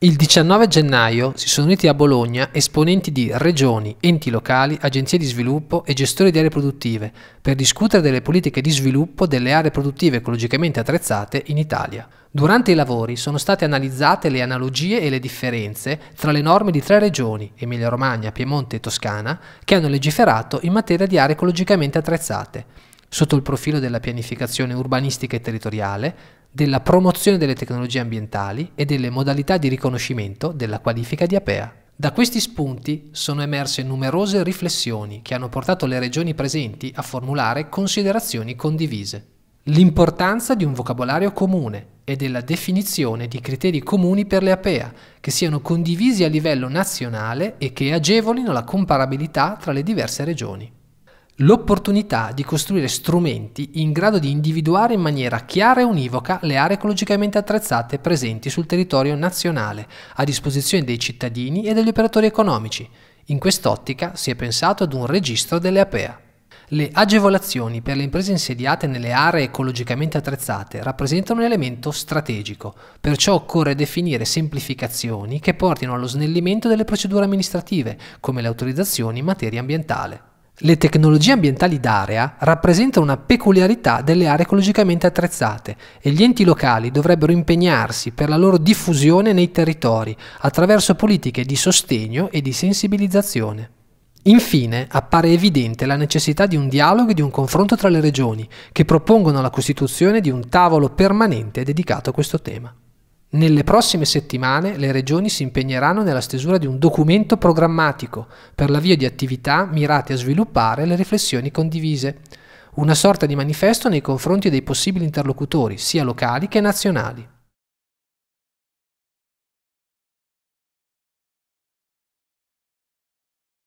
Il 19 gennaio si sono uniti a Bologna esponenti di regioni, enti locali, agenzie di sviluppo e gestori di aree produttive per discutere delle politiche di sviluppo delle aree produttive ecologicamente attrezzate in Italia. Durante i lavori sono state analizzate le analogie e le differenze tra le norme di tre regioni, Emilia-Romagna, Piemonte e Toscana, che hanno legiferato in materia di aree ecologicamente attrezzate sotto il profilo della pianificazione urbanistica e territoriale, della promozione delle tecnologie ambientali e delle modalità di riconoscimento della qualifica di APEA. Da questi spunti sono emerse numerose riflessioni che hanno portato le regioni presenti a formulare considerazioni condivise. L'importanza di un vocabolario comune e della definizione di criteri comuni per le APEA, che siano condivisi a livello nazionale e che agevolino la comparabilità tra le diverse regioni l'opportunità di costruire strumenti in grado di individuare in maniera chiara e univoca le aree ecologicamente attrezzate presenti sul territorio nazionale a disposizione dei cittadini e degli operatori economici. In quest'ottica si è pensato ad un registro delle APEA. Le agevolazioni per le imprese insediate nelle aree ecologicamente attrezzate rappresentano un elemento strategico, perciò occorre definire semplificazioni che portino allo snellimento delle procedure amministrative, come le autorizzazioni in materia ambientale. Le tecnologie ambientali d'area rappresentano una peculiarità delle aree ecologicamente attrezzate e gli enti locali dovrebbero impegnarsi per la loro diffusione nei territori attraverso politiche di sostegno e di sensibilizzazione. Infine, appare evidente la necessità di un dialogo e di un confronto tra le regioni, che propongono la costituzione di un tavolo permanente dedicato a questo tema. Nelle prossime settimane le regioni si impegneranno nella stesura di un documento programmatico per l'avvio di attività mirate a sviluppare le riflessioni condivise, una sorta di manifesto nei confronti dei possibili interlocutori, sia locali che nazionali.